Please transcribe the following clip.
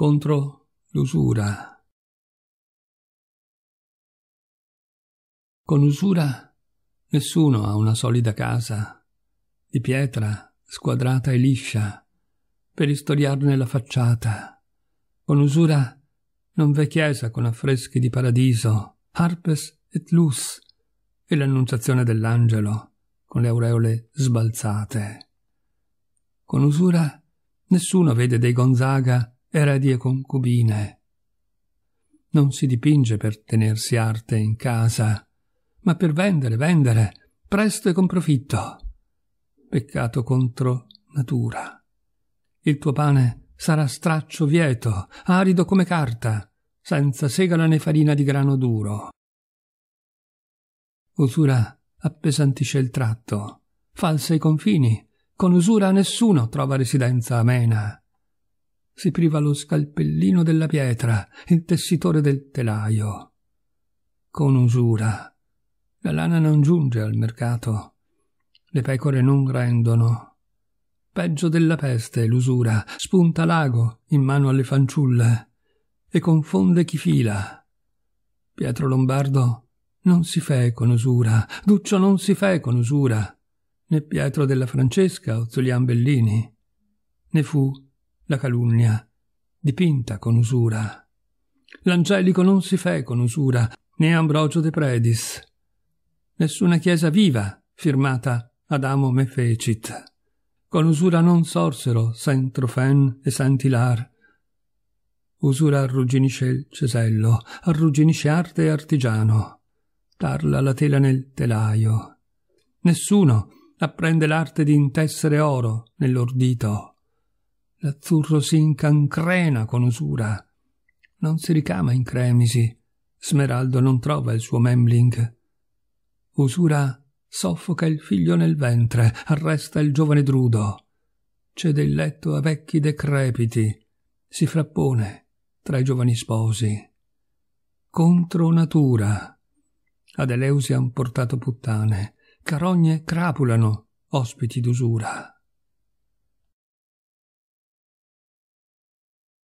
contro l'usura. Con usura nessuno ha una solida casa, di pietra, squadrata e liscia, per istoriarne la facciata. Con usura non v'è chiesa con affreschi di paradiso, harpes et lus, e l'annunciazione dell'angelo, con le aureole sbalzate. Con usura nessuno vede dei Gonzaga eredie concubine. Non si dipinge per tenersi arte in casa, ma per vendere, vendere, presto e con profitto. Peccato contro natura. Il tuo pane sarà straccio vieto, arido come carta, senza segala né farina di grano duro. Usura appesantisce il tratto, falsa i confini, con usura nessuno trova residenza amena si priva lo scalpellino della pietra, il tessitore del telaio. Con usura. La lana non giunge al mercato. Le pecore non rendono. Peggio della peste l'usura, spunta l'ago in mano alle fanciulle e confonde chi fila. Pietro Lombardo non si fe con usura, Duccio non si fe con usura, né Pietro della Francesca o Zulian Bellini. Ne fu la calunnia, dipinta con usura. L'angelico non si fe con usura, né Ambrogio de Predis. Nessuna chiesa viva firmata Adamo me fecit. Con usura non sorsero Saint Trofen e Saint-Hilar. Usura arrugginisce il cesello, arrugginisce arte e artigiano. Tarla la tela nel telaio. Nessuno apprende l'arte di intessere oro nell'ordito. L'azzurro si incancrena con usura. Non si ricama in cremisi. Smeraldo non trova il suo memling. Usura soffoca il figlio nel ventre, arresta il giovane drudo. Cede il letto a vecchi decrepiti. Si frappone tra i giovani sposi. Contro natura. Ad Eleusi han portato puttane. Carogne crapulano, ospiti d'usura.